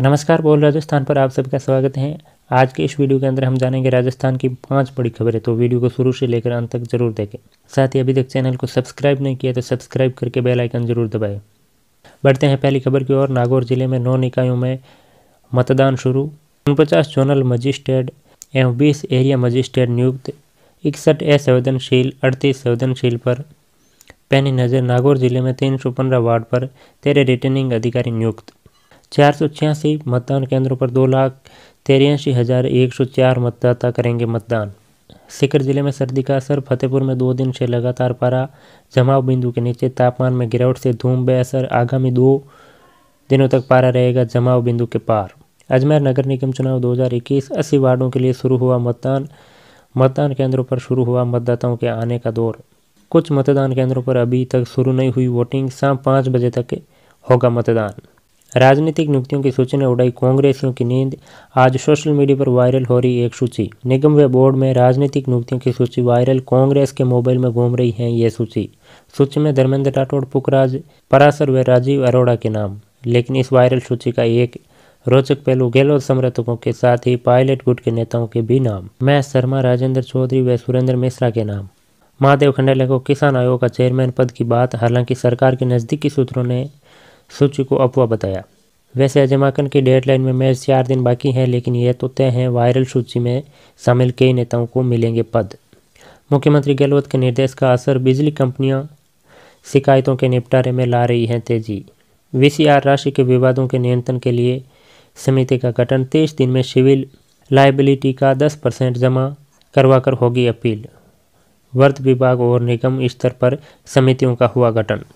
नमस्कार बोल राजस्थान पर आप सबका स्वागत है आज के इस वीडियो के अंदर हम जानेंगे राजस्थान की पांच बड़ी खबरें तो वीडियो को शुरू से लेकर अंत तक जरूर देखें साथ ही अभी तक चैनल को सब्सक्राइब नहीं किया तो सब्सक्राइब करके बेल आइकन जरूर दबाएं बढ़ते हैं पहली खबर की ओर नागौर जिले में नौ निकायों में मतदान शुरू उनपचास जोनल मजिस्ट्रेट एवं बीस एरिया मजिस्ट्रेट नियुक्त इकसठ असंवेदनशील अड़तीस संवेदनशील पर पैनी नज़र नागौर जिले में तीन सौ पंद्रह वार्ड पर तेरह रिटर्निंग अधिकारी नियुक्त चार सौ छियासी मतदान केंद्रों पर दो लाख तेरासी हज़ार एक सौ चार मतदाता करेंगे मतदान सीकर जिले में सर्दी का असर फतेहपुर में दो दिन से लगातार पारा जमाव बिंदु के नीचे तापमान में गिरावट से धूम बे असर आगामी दो दिनों तक पारा रहेगा जमाव बिंदु के पार अजमेर नगर निगम चुनाव 2021 अस्सी वार्डों के लिए शुरू हुआ मतदान मतदान केंद्रों पर शुरू हुआ मतदाताओं के आने का दौर कुछ मतदान केंद्रों पर अभी तक शुरू नहीं हुई वोटिंग शाम पाँच बजे तक होगा मतदान राजनीतिक नियुक्तियों की सूची ने उड़ाई कांग्रेसियों की नींद आज सोशल मीडिया पर वायरल हो रही एक सूची निगम व बोर्ड में राजनीतिक नियुक्तियों की सूची वायरल कांग्रेस के मोबाइल में घूम रही है ये सूची सूची में धर्मेंद्र राठौड़ पुखराज परासर व राजीव अरोड़ा के नाम लेकिन इस वायरल सूची का एक रोचक पहलू गहलोत समर्थकों के साथ ही पायलट गुट के नेताओं के भी नाम महेश शर्मा राजेंद्र चौधरी व सुरेंद्र मिश्रा के नाम महादेव खंडेला को किसान आयोग का चेयरमैन पद की बात हालांकि सरकार के नज़दीकी सूत्रों ने सूची को अफवाह बताया वैसे अजमाकन की डेडलाइन में मैच चार दिन बाकी हैं लेकिन यह तो तय है वायरल सूची में शामिल कई नेताओं को मिलेंगे पद मुख्यमंत्री गहलोत के निर्देश का असर बिजली कंपनियां शिकायतों के निपटारे में ला रही हैं तेजी वीसीआर राशि के विवादों के नियंत्रण के लिए समिति का गठन तेईस दिन में सिविल लाइबिलिटी का दस परसेंट जमा करवाकर होगी अपील वर्त विभाग और निगम स्तर पर समितियों का हुआ गठन